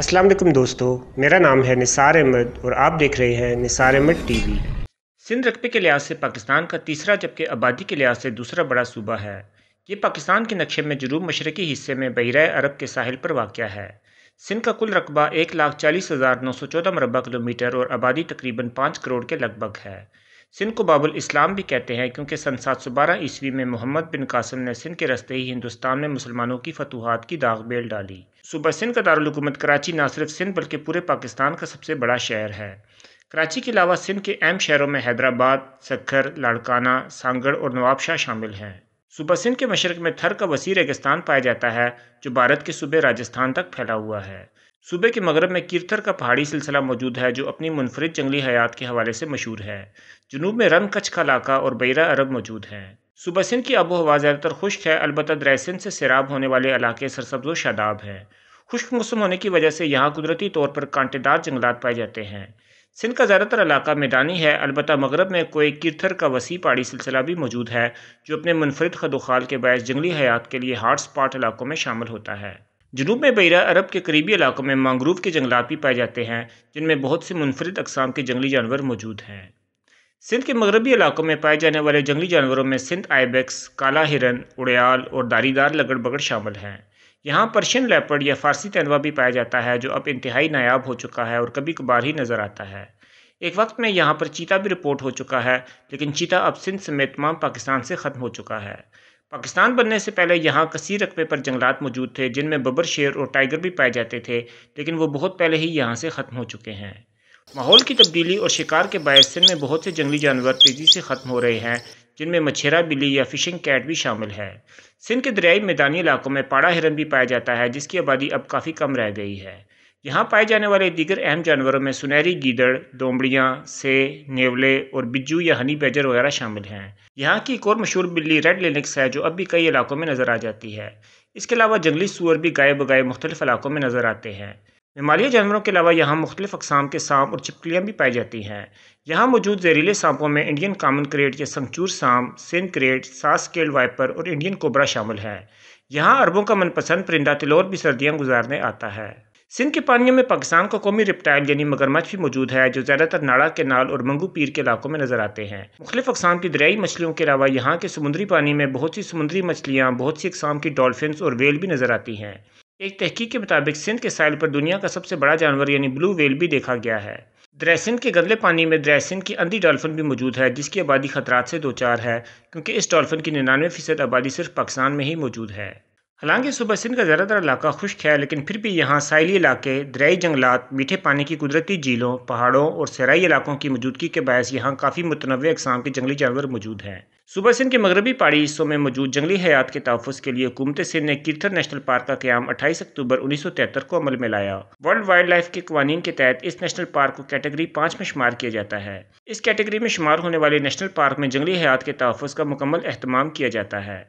अस्सलाम वालेकुम दोस्तों मेरा नाम है निसार अहमद और आप देख रहे हैं निसार अहमद टीवी सिंध रकबे के लिहाज से पाकिस्तान का तीसरा जबकि आबादी के लिहाज से दूसरा बड़ा सूबा है ये पाकिस्तान के नक्शे में जनूब मशरकी हिस्से में बहरा अरब के साहिल पर वाक़ है सिंध का कुल रकबा एक लाख चालीस हज़ार नौ सौ चौदह मरबा किलोमीटर और आबादी तकरीबन पाँच करोड़ के लगभग है सिंध को बाबुल इस्लाम भी कहते हैं क्योंकि सन सात सौ बारह ईस्वी में मोहम्मद बिन कासम ने सिंध के रस्ते ही हिंदुस्तान में मुसलमानों की फतूहत की दाग बेल डाली सूबा सिंध का दारकूमत कराची न सिर्फ सिंध बल्कि पूरे पाकिस्तान का सबसे बड़ा शहर है कराची के अलावा सिंध के अहम शहरों में हैदराबाद सखर लाड़काना सांगड़ और नवाबशाह शामिल हैं सूबा सिंध के मशरक में थर का वसी रेगिस्तान पाया जाता है जो भारत के सूबे राजस्थान तक फैला हुआ है सूबे के मगरब में कीर्थर का पहाड़ी सिलसिला मौजूद है जो अपनी मुनफरद जंगली हयात के हवाले से मशहूर है जनूब में रन कच्छ का इलाका और बैरा अरब मौजूद है सुबह सिंध की आबो हवा ज़्यादातर खुश्क है अलबत् ड्रैसिन से सैराब होने वाले इलाके सरसब्ज शादाब हैं खुश्क मौसम होने की वजह से यहाँ कुदरती तौर पर कांटेदार जंगलात पाए जाते हैं सिंध का ज़्यादातर इलाका मैदानी है अलबत् मगरब में कोई किरथर का वसी पहाड़ी सिलसिला भी मौजूद है जो अपने मुनफरद खदोखाल के बायस जंगली हयात के लिए हॉट स्पॉट इलाकों में शामिल होता है जनूब में बहरा अरब के करीबी इलाकों में मांगरूव के जंगलात भी पाए जाते हैं जिनमें बहुत से मुनफरद अकसाम के जंगली जानवर मौजूद हैं सिंध के मगरबी इलाकों में पाए जाने वाले जंगली जानवरों में सिंध आइबेक्स काला हिरन उड़ियाल और दारीदार लगड़ बगड़ शामिल हैं यहाँ पर्शियन लेपर्ड या फारसी तेंदवा भी पाया जाता है जो अब इंतहाई नायाब हो चुका है और कभी कभार ही नज़र आता है एक वक्त में यहाँ पर चीता भी रिपोर्ट हो चुका है लेकिन चीता अब सिंध समेत तमाम पाकिस्तान से ख़त्म हो चुका है पाकिस्तान बनने से पहले यहाँ कसी रकबे पर जंगलात मौजूद थे जिनमें बबर शेर और टाइगर भी पाए जाते थे लेकिन वो बहुत पहले ही यहाँ से ख़त्म हो चुके हैं माहौल की तब्दीली और शिकार के बायस सिंध में बहुत से जंगली जानवर तेज़ी से ख़त्म हो रहे हैं जिनमें मछेरा बिल्ली या फिशिंग कैट भी शामिल है सिंध के दरियाई मैदानी इलाकों में पाड़ा हिरन भी पाया जाता है जिसकी आबादी अब काफ़ी कम रह गई है यहाँ पाए जाने वाले दीगर अहम जानवरों में सुनहरी गीदड़ दोमड़ियाँ से नेवले और बिज्जू या हनी बेजर वगैरह शामिल हैं यहाँ की एक और मशहूर बिल्ली रेड लिनक्स है जो अब भी कई इलाकों में नज़र आ जाती है इसके अलावा जंगली सूअर भी गाय बगाए मुख्तलिफ इलाकों में नज़र आते हैं ममालिया जानवरों के अलावा यहाँ मुख्तलिफ अकसाम के सांप और चिपकलियाँ भी पाई जाती हैं यहाँ मौजूद जहरीले सांपों में इंडियन कामन क्रेट या संगचूर सांप Sind krait saw scaled viper और इंडियन कोबरा शामिल है यहाँ अरबों का मनपसंद परिंदा तिलोर भी सर्दियाँ गुजारने आता है सिंध के पानियों में पाकिस्तान का कौमी रिप्टाइल यानी मगरमच्छ भी मौजूद है जो ज़्यादातर नाड़ा के नाल और मंगू पीर के इलाकों में नजर आते हैं मुख्तफ अकसाम की दरियाई मछलियों के अलावा यहाँ के समुद्री पानी में बहुत सी समुद्री मछलियाँ बहुत सी अकसाम की डॉल्फिन और वेल भी नजर आती हैं एक तहकीक के मुताबिक सिंध के साइल पर दुनिया का सबसे बड़ा जानवर यानी ब्लू वेल भी देखा गया है द्रैसिन के गंदले पानी में द्रैसिन की अंधी डॉल्फिन भी मौजूद है जिसकी आबादी खतरात से दो चार है क्योंकि इस डॉल्फिन की निन्यानवे फीसद आबादी सिर्फ पाकिस्तान में ही मौजूद है हालांकि सुबह सिंध का ज़्यादातर इलाका खुश्क है लेकिन फिर भी यहाँ साइली इलाके दरियाई जंगलात मीठे पानी की कुदरती झीलों पहाड़ों और सराई इलाकों की मौजूदगी के बायस यहाँ काफ़ी मतनव अकसाम के जंगली जानवर मौजूद हैं सुबह सिंध के मगरबी पहाड़ी हिस्सों में मौजूद जंगली हयात के तहफ़ के लिए हुकूमत सिंध ने किरथर नेशनल पार्क का क्याम अट्ठाईस अक्टूबर उन्नीस सौ तिहत्तर को अमल में लाया वर्ल्ड वाइल्ड लाइफ के कवानीन के तहत इस नेशनल पार्क को कैटेगरी पाँच में शुमार किया जाता है इस कैटेगरी में शुमार होने वाले नेशनल पार्क में जंगली हयात के तहफ़ का मुकम्मल अहतमाम किया जाता है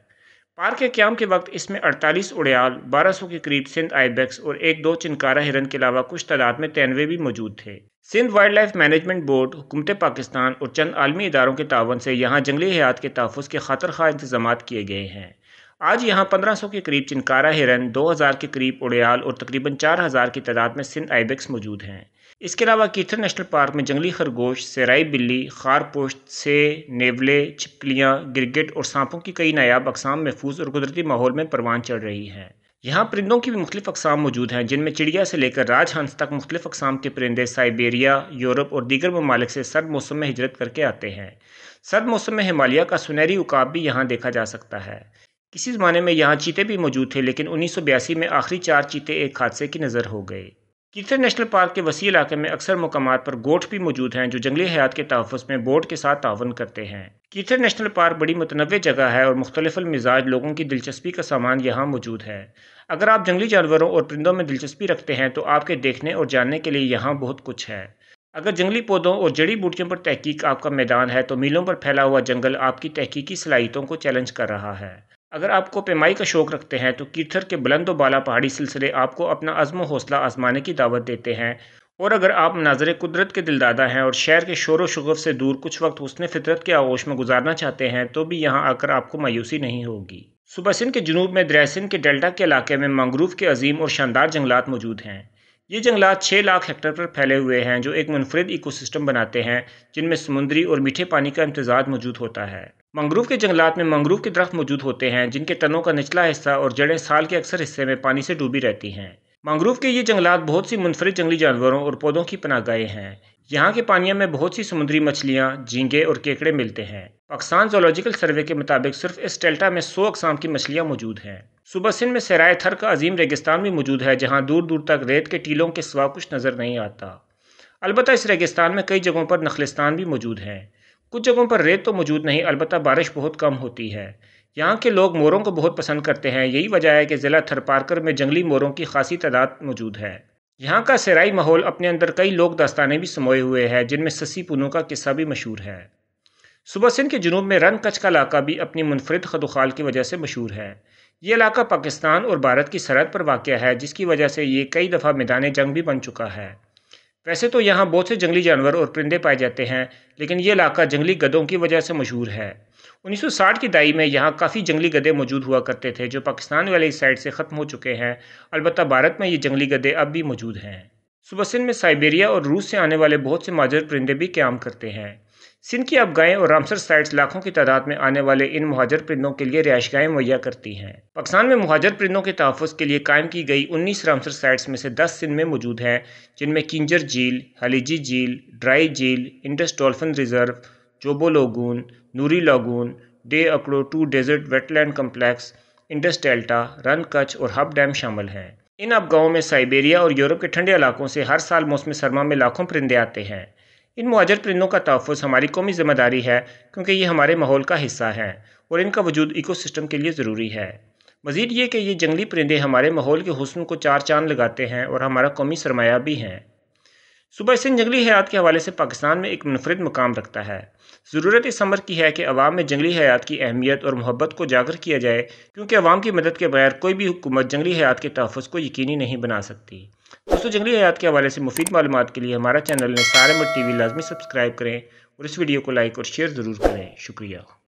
पार्क के क्याम के वक्त इसमें 48 बारह 1200 के करीब सिंध आईबैक्स और एक दो चिनकारा हिरन के अलावा कुछ तादाद में तैनवे भी मौजूद थे Sindh wildlife management board हुकूमत पाकिस्तान और चंद आलमी इदारों के तावन से यहाँ जंगली हयात के तहफ़ के खातर खा इंतजाम किए गए हैं आज यहाँ 1500 के करीब चिनकारा हिरन 2000 के करीब उड़ियाल और तकरीबन 4000 की तादाद में सिंध आईबैक्स मौजूद हैं इसके अलावा कीथर नेशनल पार्क में जंगली खरगोश सराई बिल्ली खारपोश से नेवले छिपकलियाँ गिरगिट और सांपों की कई नायाब अकसाम महफूज और कुदरती माहौल में परवान चढ़ रही हैं यहाँ परिंदों की भी मुख्तफ अकसाम मौजूद हैं जिनमें चिड़िया से लेकर राजहंस तक मुख्तफ अकसाम के परिंदे साइबेरिया यूरोप और दीगर ममालिक से सर्द मौसम में हिजरत करके आते हैं सर्द मौसम में हिमालय का सुनहरी उकाब भी यहाँ देखा जा सकता है किसी ज़माने में यहाँ चीते भी मौजूद थे लेकिन उन्नीस सौ बयासी में आखिरी चार चीते एक हादसे की नज़र हो गए कीथर नेशनल पार्क के वसी इलाके में अक्सर मकामात पर गोट भी मौजूद हैं जो जंगली हयात के तहफ़ में बोर्ड के साथ तावन करते हैं कीथर नेशनल पार्क बड़ी मतनवे जगह है और मुख्तलिफ़ मिजाज लोगों की दिलचस्पी का सामान यहाँ मौजूद है अगर आप जंगली जानवरों और परिंदों में दिलचस्पी रखते हैं तो आपके देखने और जानने के लिए यहाँ बहुत कुछ है अगर जंगली पौधों और जड़ी बूटियों पर तहकीक आपका मैदान है तो मीलों पर फैला हुआ जंगल आपकी तहकीकी सलाहितों को चैलेंज कर रहा है अगर आपको पेमाई का शौक़ रखते हैं तो कीर्थर के बुलंद बाला पहाड़ी सिलसिले आपको अपना अज़म हौसला आजमाने की दावत देते हैं और अगर आप नाजर कुदरत के दिलदादा हैं और शहर के शोर शगफ से दूर कुछ वक्त उसने फितरत के आगोश में गुजारना चाहते हैं तो भी यहाँ आकर आपको मायूसी नहीं होगी सुबह सिंध के जनूब में द्रैसिन के डेल्टा के इलाके में मंगरूव के अजीम और शानदार जंगलात मौजूद हैं ये जंगलात छः लाख हेक्टर पर फैले हुए हैं जो एक मुनफरद इकोसिस्टम बनाते हैं जिनमें समुद्री और मीठे पानी का इम्तजाज मौजूद होता है मंगरूव के जंगलात में मंगरूव के दरख्त मौजूद होते हैं जिनके तनों का निचला हिस्सा और जड़ें साल के अक्सर हिस्से में पानी से डूबी रहती हैं मंगरूव के ये जंगलात बहुत सी मुनफरद जंगली जानवरों और पौधों की पनागाहें हैं यहाँ के पानिया में बहुत सी समुद्री मछलियाँ झींगे और केकड़े मिलते हैं पाकिस्तान जोलॉजिकल सर्वे के मुताबिक सिर्फ इस डेल्टा में सौ अकसाम की मछलियाँ मौजूद हैं सुबह सिंध में सराय थर का अजीम रेगिस्तान भी मौजूद है जहाँ दूर दूर तक रेत के टीलों के सिवा कुछ नज़र नहीं आता अलबत्त इस रेगिस्तान में कई जगहों पर नखलिस्तान भी मौजूद हैं कुछ जगहों पर रेत तो मौजूद नहीं अलबत् बारिश बहुत कम होती है यहाँ के लोग मोरों को बहुत पसंद करते हैं यही वजह है कि ज़िला थरपारकर में जंगली मोरों की खासी तादाद मौजूद है यहाँ का सराई माहौल अपने अंदर कई लोक दास्तानें भी समोए हुए हैं जिनमें ससी पुनू का किस्सा भी मशहूर है सुबह सिंध के जनूब में रन कच्छ का इलाका भी अपनी मुनफरद खदोखाल की वजह से मशहूर है ये इलाका पाकिस्तान और भारत की सरहद पर वाक़ है जिसकी वजह से ये कई दफ़ा मैदान जंग भी बन चुका है वैसे तो यहाँ बहुत से जंगली जानवर और परिंदे पाए जाते हैं लेकिन ये इलाका जंगली गधों की वजह से मशहूर है 1960 की दाई में यहाँ काफ़ी जंगली गधे मौजूद हुआ करते थे जो पाकिस्तान वाले इस साइड से ख़त्म हो चुके हैं अलबत्त भारत में ये जंगली गधे अब भी मौजूद हैं सुबसन में साइबेरिया और रूस से आने वाले बहुत से माजर परिंदे भी क्याम करते हैं सिंध की अब गायें और रामसर साइट्स लाखों की तादाद में आने वाले इन महाजर परिंदों के लिए रिहाइश गाहें मुहैया करती हैं पाकिस्तान में महाजर परिंदों के तहफ़ के लिए कायम की गई उन्नीस रामसर साइट्स में से दस सिंध में मौजूद हैं जिनमें किंजर झील हलीजी झील ड्राई झील इंडस डॉल्फिन रिजर्व चोबो lagoon Nuri lagoon Deh Akro two desert wetland complex Indus delta Rann Kutch और हब डैम शामिल हैं इन अब गाँवों में साइबेरिया और यूरोप के ठंडे इलाकों से हर साल मौसम सरमा में लाखों परिंदे आते हैं इन मुआजर परिंदों का तहफ़ हमारी कौमी ज़िम्मेदारी है क्योंकि ये हमारे माहौल का हिस्सा हैं और इनका वजूद इको सिस्टम के लिए ज़रूरी है मज़ीद ये कि ये जंगली परिंदे हमारे माहौल के हसन को चार चांद लगाते हैं और हमारा कौमी सरमाया भी हैं सुबह सिंह जंगली हयात के हवाले से पाकिस्तान में एक मुनफरद मुकाम रखता है ज़रूरत इस अमर की है कि अवाम में जंगली हयात की अहमियत और मोहब्बत को जागर किया जाए क्योंकि अवाम की मदद के बगैर कोई भी हुकूमत जंगली हयात के तहफ़ को यकीनी नहीं बना सकती दोस्तों जंगली हयात के हवाले से मुफीद मालूम के लिए हमारा चैनल ने सारे मर टी वी लाजमी सब्सक्राइब करें और इस वीडियो को लाइक और शेयर ज़रूर करें शुक्रिया